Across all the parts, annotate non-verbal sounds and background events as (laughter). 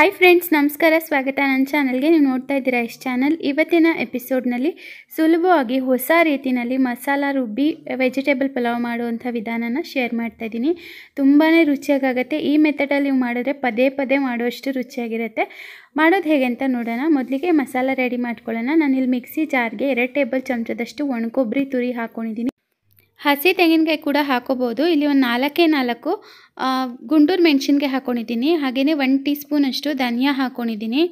hi friends ನಮಸ್ಕಾರ ಸ್ವಾಗತ ನನ್ನ ಚಾನಲ್ಗೆ ನೀವು ನೋಡ್ತಾ ಇದ್ದೀರಾ ಇಷ್ಟು ಚಾನಲ್ ಇವತ್ತಿನ ಎಪಿಸೋಡ್ನಲ್ಲಿ ಸುಲಭವಾಗಿ ಹೊಸ ರೀತಿಯಲ್ಲಿ ಮಸಾಲ ರುಬ್ಬಿ ವೆಜಿಟೇಬಲ್ ಪಲಾವ್ ಮಾಡುವಂಥ ವಿಧಾನನ ಶೇರ್ ಮಾಡ್ತಾ ಇದ್ದೀನಿ ತುಂಬಾ ರುಚಿಯಾಗುತ್ತೆ ಈ ಮೆಥಡಲ್ಲಿ ನೀವು ಮಾಡಿದ್ರೆ ಪದೇ ಪದೇ ಮಾಡುವಷ್ಟು ರುಚಿಯಾಗಿರುತ್ತೆ ಮಾಡೋದು ಹೇಗೆ ಅಂತ ನೋಡೋಣ ಮೊದಲಿಗೆ ಮಸಾಲ ರೆಡಿ ಮಾಡ್ಕೊಳ್ಳೋಣ ನಾನು ಇಲ್ಲಿ ಮಿಕ್ಸಿ ಜಾರ್ಗೆ ಎರಡು ಟೇಬಲ್ ಚಮಚದಷ್ಟು ಒಣಕೊಬ್ಬರಿ ತುರಿ ಹಾಕ್ಕೊಂಡಿದ್ದೀನಿ ಹಸಿ ತೆಂಗಿನಕಾಯಿ ಕೂಡ ಹಾಕೋಬೋದು ಇಲ್ಲಿ ಒಂದು ನಾಲ್ಕೇ ನಾಲ್ಕು ಗುಂಡೂರು ಮೆಣಸಿನ್ಕಾಯಿ ಹಾಕೊಂಡಿದ್ದೀನಿ ಹಾಗೆಯೇ ಒನ್ ಟೀ ಸ್ಪೂನಷ್ಟು ಧನಿಯಾ ಹಾಕ್ಕೊಂಡಿದ್ದೀನಿ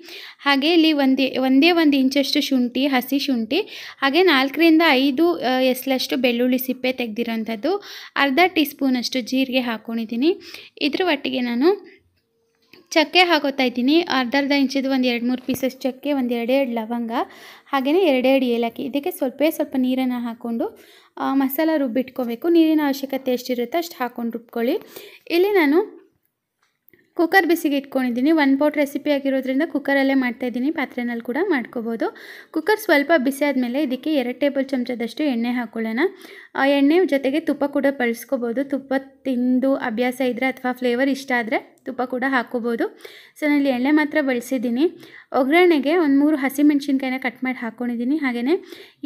ಹಾಗೆ ಇಲ್ಲಿ ಒಂದೇ ಒಂದೇ ಒಂದು ಇಂಚಷ್ಟು ಶುಂಠಿ ಹಸಿ ಶುಂಠಿ ಹಾಗೆ ನಾಲ್ಕರಿಂದ ಐದು ಎಸ್ಲಷ್ಟು ಬೆಳ್ಳುಳ್ಳಿ ಸಿಪ್ಪೆ ತೆಗೆದಿರೋಂಥದ್ದು ಅರ್ಧ ಟೀ ಸ್ಪೂನಷ್ಟು ಜೀರಿಗೆ ಹಾಕ್ಕೊಂಡಿದ್ದೀನಿ ಇದ್ರ ಒಟ್ಟಿಗೆ ನಾನು ಚಕ್ಕೆ ಹಾಕೋತಾ ಇದ್ದೀನಿ ಅರ್ಧ ಅರ್ಧ ಇಂಚಿದು ಒಂದು ಎರಡು ಮೂರು ಪೀಸಸ್ ಚಕ್ಕೆ ಒಂದು ಎರಡೆರಡು ಲವಂಗ ಹಾಗೆಯೇ ಎರಡೆರಡು ಏಲಕ್ಕಿ ಇದಕ್ಕೆ ಸ್ವಲ್ಪ ಸ್ವಲ್ಪ ನೀರನ್ನು ಹಾಕ್ಕೊಂಡು ಮಸಾಲ ರುಬ್ಬಿಟ್ಕೋಬೇಕು ನೀರಿನ ಅವಶ್ಯಕತೆ ಎಷ್ಟಿರುತ್ತೆ ಅಷ್ಟು ಹಾಕ್ಕೊಂಡು ರುಬ್ಕೊಳ್ಳಿ ಇಲ್ಲಿ ನಾನು ಕುಕ್ಕರ್ ಬಿಸಿಗೆ ಇಟ್ಕೊಂಡಿದ್ದೀನಿ ಒನ್ ಪೌಟ್ ರೆಸಿಪಿ ಆಗಿರೋದ್ರಿಂದ ಕುಕ್ಕರಲ್ಲೇ ಮಾಡ್ತಾಯಿದ್ದೀನಿ ಪಾತ್ರೆನಲ್ಲಿ ಕೂಡ ಮಾಡ್ಕೋಬೋದು ಕುಕ್ಕರ್ ಸ್ವಲ್ಪ ಬಿಸಿ ಆದಮೇಲೆ ಇದಕ್ಕೆ ಎರಡು ಟೇಬಲ್ ಚಮಚದಷ್ಟು ಎಣ್ಣೆ ಹಾಕೊಳ್ಳೋಣ ಆ ಎಣ್ಣೆ ಜೊತೆಗೆ ತುಪ್ಪ ಕೂಡ ಬಳಸ್ಕೋಬೋದು ತುಪ್ಪ ತಿಂದು ಅಭ್ಯಾಸ ಇದ್ದರೆ ಅಥವಾ ಫ್ಲೇವರ್ ಇಷ್ಟ ಆದರೆ ತುಪ್ಪ ಕೂಡ ಹಾಕ್ಕೋಬೋದು ಸೊ ನಾನು ಎಣ್ಣೆ ಮಾತ್ರ ಬಳಸಿದ್ದೀನಿ ಒಗ್ಗರಣೆಗೆ ಒಂದು ಮೂರು ಹಸಿಮೆಣ್ಸಿನ್ಕಾಯಿನ ಕಟ್ ಮಾಡಿ ಹಾಕ್ಕೊಂಡಿದ್ದೀನಿ ಹಾಗೆಯೇ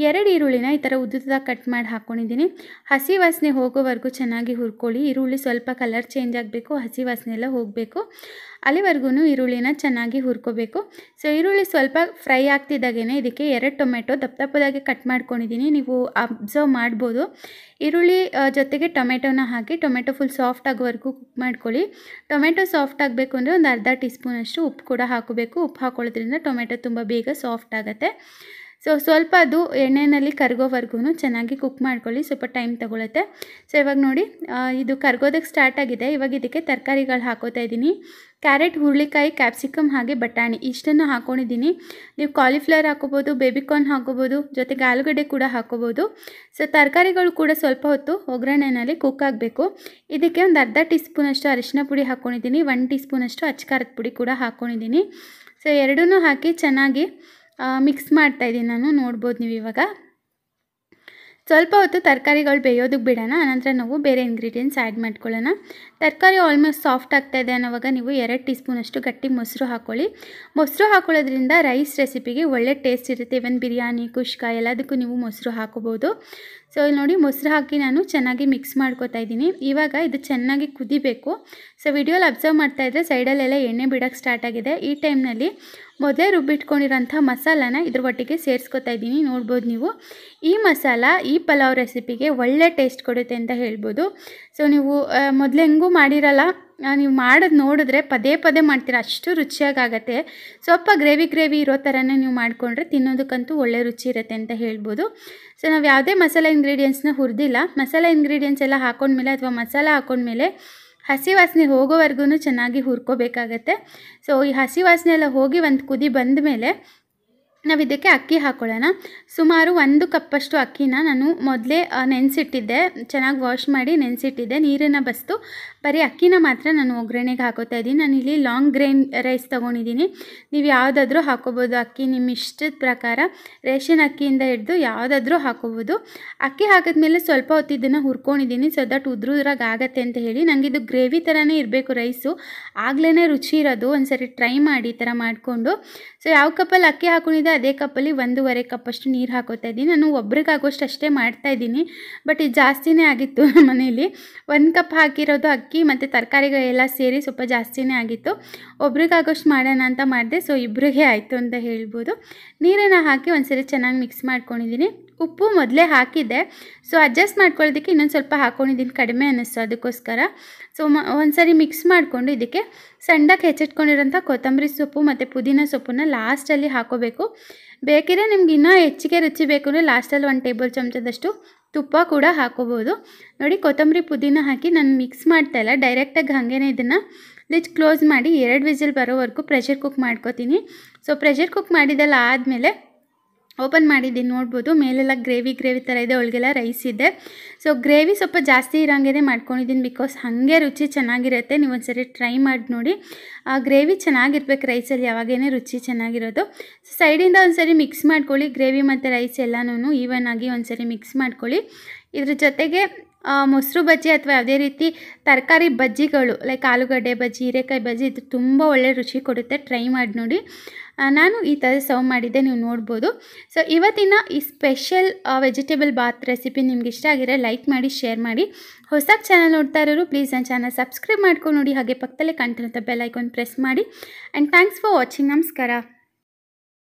ಎರಡು ಈರುಳ್ಳಿನ ಈ ಥರ ಉದ್ದುದಾಗಿ ಕಟ್ ಮಾಡಿ ಹಾಕ್ಕೊಂಡಿದ್ದೀನಿ ಹಸಿ ವಾಸನೆ ಹೋಗೋವರೆಗೂ ಚೆನ್ನಾಗಿ ಹುರ್ಕೊಳ್ಳಿ ಈರುಳ್ಳಿ ಸ್ವಲ್ಪ ಕಲರ್ ಚೇಂಜ್ ಆಗಬೇಕು ಹಸಿ ವಾಸನೆ ಎಲ್ಲ ಹೋಗಬೇಕು ಅಲ್ಲಿವರೆಗೂ ಈರುಳ್ಳಿನ ಚೆನ್ನಾಗಿ ಹುರ್ಕೋಬೇಕು ಸೊ ಈರುಳ್ಳಿ ಸ್ವಲ್ಪ ಫ್ರೈ ಆಗ್ತಿದ್ದಾಗೇ ಇದಕ್ಕೆ ಎರಡು ಟೊಮೆಟೊ ದಪ್ಪ ದಪ್ಪದಾಗಿ ಕಟ್ ಮಾಡ್ಕೊಂಡಿದ್ದೀನಿ ನೀವು ಅಬ್ಸರ್ವ್ ಮಾಡ್ಬೋದು ಈರುಳ್ಳಿ ಜೊತೆಗೆ ಟೊಮೆಟೊನ ಹಾಕಿ ಟೊಮೆಟೊ ಫುಲ್ ಸಾಫ್ಟ್ ಆಗೋವರೆಗೂ ಕುಕ್ ಮಾಡ್ಕೊಳ್ಳಿ ಟೊಮೆಟೊ ಸಾಫ್ಟ್ ಆಗಬೇಕು ಅಂದರೆ ಒಂದು ಅರ್ಧ ಟೀ ಸ್ಪೂನಷ್ಟು ಉಪ್ಪು ಕೂಡ ಹಾಕಬೇಕು ಉಪ್ಪು ಹಾಕೊಳ್ಳೋದು ಹಾಕೋದ್ರಿಂದ ಟೊಮೆಟೊ ತುಂಬ ಬೇಗ ಸಾಫ್ಟ್ ಆಗುತ್ತೆ ಸೊ ಸ್ವಲ್ಪ ಅದು ಎಣ್ಣೆಯಲ್ಲಿ ಕರ್ಗೋವರೆಗೂ ಚೆನ್ನಾಗಿ ಕುಕ್ ಮಾಡ್ಕೊಳ್ಳಿ ಸ್ವಲ್ಪ ಟೈಮ್ ತಗೊಳ್ಳುತ್ತೆ ಸೊ ಇವಾಗ ನೋಡಿ ಇದು ಕರ್ಗೋದಕ್ಕೆ ಸ್ಟಾರ್ಟ್ ಆಗಿದೆ ಇವಾಗ ಇದಕ್ಕೆ ತರಕಾರಿಗಳು ಹಾಕೋತಾ ಇದ್ದೀನಿ ಕ್ಯಾರೆಟ್ ಹುರುಳಿಕಾಯಿ ಕ್ಯಾಪ್ಸಿಕಮ್ ಹಾಗೆ ಬಟಾಣಿ ಇಷ್ಟನ್ನು ಹಾಕ್ಕೊಂಡಿದ್ದೀನಿ ನೀವು ಕಾಲಿಫ್ಲವರ್ ಹಾಕೋಬೋದು ಬೇಬಿಕಾರ್ನ್ ಹಾಕೋಬೋದು ಜೊತೆಗೆ ಆಲೂಗಡ್ಡೆ ಕೂಡ ಹಾಕೋಬೋದು ಸೊ ತರಕಾರಿಗಳು ಕೂಡ ಸ್ವಲ್ಪ ಹೊತ್ತು ಒಗ್ಗರಣೆಯಲ್ಲಿ ಕುಕ್ ಆಗಬೇಕು ಇದಕ್ಕೆ ಒಂದು ಅರ್ಧ ಟೀ ಸ್ಪೂನಷ್ಟು ಅರಿಶಿನ ಪುಡಿ ಹಾಕ್ಕೊಂಡಿದ್ದೀನಿ ಒನ್ ಟೀ ಸ್ಪೂನಷ್ಟು ಅಚ್ಚಕಾರದ ಪುಡಿ ಕೂಡ ಹಾಕ್ಕೊಂಡಿದ್ದೀನಿ ಸೊ ಎರಡೂ ಹಾಕಿ ಚೆನ್ನಾಗಿ ಮಿಕ್ಸ್ ಮಾಡ್ತಾ ಇದ್ದೀನಿ ನಾನು ನೋಡ್ಬೋದು ನೀವು ಇವಾಗ ಸ್ವಲ್ಪ ಹೊತ್ತು ತರಕಾರಿಗಳು ಬೇಯೋದಕ್ಕೆ ಬಿಡೋಣ ಆನಂತರ ನಾವು ಬೇರೆ ಇಂಗ್ರೀಡಿಯೆಂಟ್ಸ್ ಆ್ಯಡ್ ಮಾಡ್ಕೊಳ್ಳೋಣ ತರಕಾರಿ ಆಲ್ಮೋಸ್ಟ್ ಸಾಫ್ಟ್ ಆಗ್ತಾಯಿದೆ ಅನ್ನೋವಾಗ ನೀವು ಎರಡು ಟೀ ಸ್ಪೂನಷ್ಟು ಗಟ್ಟಿ ಮೊಸರು ಹಾಕ್ಕೊಳ್ಳಿ ಮೊಸರು ಹಾಕೊಳ್ಳೋದ್ರಿಂದ ರೈಸ್ ರೆಸಿಪಿಗೆ ಒಳ್ಳೆ ಟೇಸ್ಟ್ ಇರುತ್ತೆ ಇವನ್ ಬಿರಿಯಾನಿ ಕುಷ್ಕ ಎಲ್ಲದಕ್ಕೂ ನೀವು ಮೊಸರು ಹಾಕೋಬೋದು ಸೊ ಇಲ್ಲಿ ನೋಡಿ ಮೊಸರು ಹಾಕಿ ನಾನು ಚೆನ್ನಾಗಿ ಮಿಕ್ಸ್ ಮಾಡ್ಕೋತಾ ಇದ್ದೀನಿ ಇವಾಗ ಇದು ಚೆನ್ನಾಗಿ ಕುದಿಬೇಕು ಸೊ ವಿಡಿಯೋಲಿ ಅಬ್ಸರ್ವ್ ಮಾಡ್ತಾ ಇದ್ದರೆ ಸೈಡಲ್ಲೆಲ್ಲ ಎಣ್ಣೆ ಬಿಡೋಕ್ಕೆ ಸ್ಟಾರ್ಟ್ ಆಗಿದೆ ಈ ಟೈಮ್ನಲ್ಲಿ ಮೊದಲೇ ರುಬ್ಬಿಟ್ಕೊಂಡಿರೋಂಥ ಮಸಾಲಾನ ಇದ್ರ ಒಟ್ಟಿಗೆ ಸೇರಿಸ್ಕೊತಾ ಇದ್ದೀನಿ ನೋಡ್ಬೋದು ನೀವು ಈ ಮಸಾಲ ಈ ಪಲಾವ್ ರೆಸಿಪಿಗೆ ಒಳ್ಳೆ ಟೇಸ್ಟ್ ಕೊಡುತ್ತೆ ಅಂತ ಹೇಳ್ಬೋದು ಸೊ ನೀವು ಮೊದಲು ಹೆಂಗೂ ಮಾಡಿರಲ್ಲ ನೀವು ಮಾಡೋದು ನೋಡಿದ್ರೆ ಪದೇ ಪದೇ ಮಾಡ್ತೀರ ಅಷ್ಟು ರುಚಿಯಾಗತ್ತೆ ಸ್ವಲ್ಪ ಗ್ರೇವಿ ಗ್ರೇವಿ ಇರೋ ಥರನೇ ನೀವು ಮಾಡಿಕೊಂಡ್ರೆ ತಿನ್ನೋದಕ್ಕಂತೂ ಒಳ್ಳೆ ರುಚಿ ಇರುತ್ತೆ ಅಂತ ಹೇಳ್ಬೋದು ಸೊ ನಾವು ಯಾವುದೇ ಮಸಾಲೆ ಇಂಗ್ರೀಡಿಯೆಂಟ್ಸ್ನ ಹುರಿದಿಲ್ಲ ಮಸಾಲೆ ಇಂಗ್ರೀಡಿಯೆಂಟ್ಸ್ ಎಲ್ಲ ಹಾಕೊಂಡ್ಮೇಲೆ ಅಥವಾ ಮಸಾಲ ಹಾಕೊಂಡ್ಮೇಲೆ ಹಸಿ ವಾಸನೆ ಹೋಗೋವರೆಗೂ ಚೆನ್ನಾಗಿ ಹುರ್ಕೋಬೇಕಾಗತ್ತೆ ಸೊ ಈ ಹಸಿ ವಾಸನೆ ಎಲ್ಲ ಹೋಗಿ ಒಂದು ಕುದಿ ಬಂದ ಮೇಲೆ ನಾವು ಇದಕ್ಕೆ ಅಕ್ಕಿ ಹಾಕೊಳ್ಳೋಣ ಸುಮಾರು ಒಂದು ಕಪ್ಪಷ್ಟು ಅಕ್ಕಿನ ನಾನು ಮೊದಲೇ ನೆನೆಸಿಟ್ಟಿದ್ದೆ ಚೆನ್ನಾಗಿ ವಾಶ್ ಮಾಡಿ ನೆನೆಸಿಟ್ಟಿದ್ದೆ ನೀರನ್ನು ಬಸ್ತು ಬರೀ ಅಕ್ಕಿನ ಮಾತ್ರ ನಾನು ಒಗ್ಗರಣೆಗೆ ಹಾಕೋತಾ ಇದ್ದೀನಿ ಇಲ್ಲಿ ಲಾಂಗ್ ಗ್ರೈನ್ ರೈಸ್ ತೊಗೊಂಡಿದ್ದೀನಿ ನೀವು ಯಾವುದಾದ್ರೂ ಹಾಕೋಬೋದು ಅಕ್ಕಿ ನಿಮ್ಮ ಇಷ್ಟದ ಪ್ರಕಾರ ರೇಷನ್ ಅಕ್ಕಿಯಿಂದ ಹಿಡಿದು ಯಾವುದಾದ್ರೂ ಹಾಕೋಬೋದು ಅಕ್ಕಿ ಹಾಕಿದ್ಮೇಲೆ ಸ್ವಲ್ಪ ಹೊತ್ತು ಹುರ್ಕೊಂಡಿದ್ದೀನಿ ಸೊ ದಟ್ ಉದ್ರಾಗತ್ತೆ ಅಂತ ಹೇಳಿ ನನಗಿದು ಗ್ರೇವಿ ಥರನೇ ಇರಬೇಕು ರೈಸು ಆಗಲೇ ರುಚಿ ಇರೋದು ಒಂದು ಸರಿ ಟ್ರೈ ಮಾಡಿ ಈ ಥರ ಮಾಡಿಕೊಂಡು ಸೊ ಯಾವ ಕಪ್ಪಲ್ಲಿ ಅಕ್ಕಿ ಹಾಕೊಂಡಿದ್ದೆ ಅದೇ ಕಪ್ಪಲ್ಲಿ ಒಂದೂವರೆ ಕಪ್ಪಷ್ಟು ನೀರು ಹಾಕೋತಾ ಇದ್ದೀನಿ ನಾನು ಒಬ್ರಿಗಾಗೋಷ್ಟು ಅಷ್ಟೇ ಮಾಡ್ತಾ ಇದ್ದೀನಿ ಬಟ್ ಇದು ಜಾಸ್ತಿನೇ ಆಗಿತ್ತು ನಮ್ಮ (laughs) ಮನೇಲಿ ಒಂದು ಕಪ್ ಹಾಕಿರೋದು ಅಕ್ಕಿ ಮತ್ತು ತರಕಾರಿಗಳೆಲ್ಲ ಸೇರಿ ಸ್ವಲ್ಪ ಜಾಸ್ತಿನೇ ಆಗಿತ್ತು ಒಬ್ರಿಗಾಗೋಷ್ಟು ಮಾಡೋಣ ಅಂತ ಮಾಡಿದೆ ಸೊ ಇಬ್ರಿಗೆ ಆಯಿತು ಅಂತ ಹೇಳ್ಬೋದು ನೀರನ್ನು ಹಾಕಿ ಒಂದ್ಸರಿ ಚೆನ್ನಾಗಿ ಮಿಕ್ಸ್ ಮಾಡ್ಕೊಂಡಿದ್ದೀನಿ ಉಪ್ಪು ಮೊದಲೇ ಹಾಕಿದ್ದೆ ಸೊ ಅಡ್ಜಸ್ಟ್ ಮಾಡ್ಕೊಳ್ಳೋದಕ್ಕೆ ಇನ್ನೊಂದು ಸ್ವಲ್ಪ ಹಾಕ್ಕೊಂಡಿದ್ದೀನಿ ಕಡಿಮೆ ಅನ್ನಿಸ್ತು ಅದಕ್ಕೋಸ್ಕರ ಸೊ ಮ ಒಂದ್ಸರಿ ಮಿಕ್ಸ್ ಮಾಡಿಕೊಂಡು ಇದಕ್ಕೆ ಸಣ್ಣಕ್ಕೆ ಹೆಚ್ಚಿಟ್ಕೊಂಡಿರೋಂಥ ಕೊತ್ತಂಬರಿ ಸೊಪ್ಪು ಮತ್ತು ಪುದೀನ ಸೊಪ್ಪನ್ನ ಲಾಸ್ಟಲ್ಲಿ ಹಾಕೋಬೇಕು ಬೇಕಿದ್ರೆ ನಿಮ್ಗೆ ಇನ್ನೂ ಹೆಚ್ಚಿಗೆ ರುಚಿ ಬೇಕು ಅಂದರೆ ಲಾಸ್ಟಲ್ಲಿ ಒಂದು ಟೇಬಲ್ ಚಮಚದಷ್ಟು ತುಪ್ಪ ಕೂಡ ಹಾಕೋಬೋದು ನೋಡಿ ಕೊತ್ತಂಬರಿ ಪುದೀನ ಹಾಕಿ ನಾನು ಮಿಕ್ಸ್ ಮಾಡ್ತಾಯಿಲ್ಲ ಡೈರೆಕ್ಟಾಗಿ ಹಾಗೇನೆ ಇದನ್ನು ಲಿಚ್ ಕ್ಲೋಸ್ ಮಾಡಿ ಎರಡು ವಿಸಿಲ್ ಬರೋವರೆಗೂ ಪ್ರೆಷರ್ ಕುಕ್ ಮಾಡ್ಕೋತೀನಿ ಸೊ ಪ್ರೆಷರ್ ಕುಕ್ ಮಾಡಿದಲ್ಲ ಆದಮೇಲೆ ಓಪನ್ ಮಾಡಿದ್ದೀನಿ ನೋಡ್ಬೋದು ಮೇಲೆಲ್ಲ ಗ್ರೇವಿ ಗ್ರೇವಿ ಥರ ಇದೆ ಒಳಗೆಲ್ಲ ರೈಸ್ ಇದೆ ಸೊ ಗ್ರೇವಿ ಸ್ವಲ್ಪ ಜಾಸ್ತಿ ಇರೋಂಗೇ ಮಾಡ್ಕೊಂಡಿದ್ದೀನಿ ಬಿಕಾಸ್ ಹಾಗೆ ರುಚಿ ಚೆನ್ನಾಗಿರುತ್ತೆ ನೀವು ಒಂದ್ಸರಿ ಟ್ರೈ ಮಾಡಿ ನೋಡಿ ಆ ಗ್ರೇವಿ ಚೆನ್ನಾಗಿರ್ಬೇಕು ರೈಸಲ್ಲಿ ಯಾವಾಗೇ ರುಚಿ ಚೆನ್ನಾಗಿರೋದು ಸೊ ಸೈಡಿಂದ ಸರಿ ಮಿಕ್ಸ್ ಮಾಡ್ಕೊಳ್ಳಿ ಗ್ರೇವಿ ಮತ್ತು ರೈಸ್ ಎಲ್ಲನೂ ಈವನ್ ಆಗಿ ಒಂದ್ಸರಿ ಮಿಕ್ಸ್ ಮಾಡ್ಕೊಳ್ಳಿ ಇದ್ರ ಜೊತೆಗೆ ಮೊಸರು ಬಜ್ಜಿ ಅಥವಾ ಯಾವುದೇ ರೀತಿ ತರಕಾರಿ ಬಜ್ಜಿಗಳು ಲೈಕ್ ಆಲೂಗಡ್ಡೆ ಬಜ್ಜಿ ಹೀರೆಕಾಯಿ ಬಜ್ಜಿ ಇದು ತುಂಬ ಒಳ್ಳೆ ರುಚಿ ಕೊಡುತ್ತೆ ಟ್ರೈ ಮಾಡಿ ನೋಡಿ ನಾನು ಈ ಥರ ಸರ್ವ್ ಮಾಡಿದ್ದೆ ನೀವು ನೋಡ್ಬೋದು ಸೊ ಇವತ್ತಿನ ಈ ಸ್ಪೆಷಲ್ ವೆಜಿಟೇಬಲ್ ಬಾತ್ ರೆಸಿಪಿ ನಿಮ್ಗೆ ಇಷ್ಟ ಆಗಿದೆ ಲೈಕ್ ಮಾಡಿ ಶೇರ್ ಮಾಡಿ ಹೊಸ ಚಾನಲ್ ನೋಡ್ತಾ ಇರೋರು ಪ್ಲೀಸ್ ನನ್ನ ಚಾನಲ್ ಸಬ್ಸ್ಕ್ರೈಬ್ ಮಾಡ್ಕೊಂಡು ನೋಡಿ ಹಾಗೆ ಪಕ್ಕದಲ್ಲೇ ಕಾಣ್ತಿರುತ್ತೆ ಬೆಲ್ ಐಕಾನ್ ಪ್ರೆಸ್ ಮಾಡಿ ಆ್ಯಂಡ್ ಥ್ಯಾಂಕ್ಸ್ ಫಾರ್ ವಾಚಿಂಗ್ ನಮಸ್ಕಾರ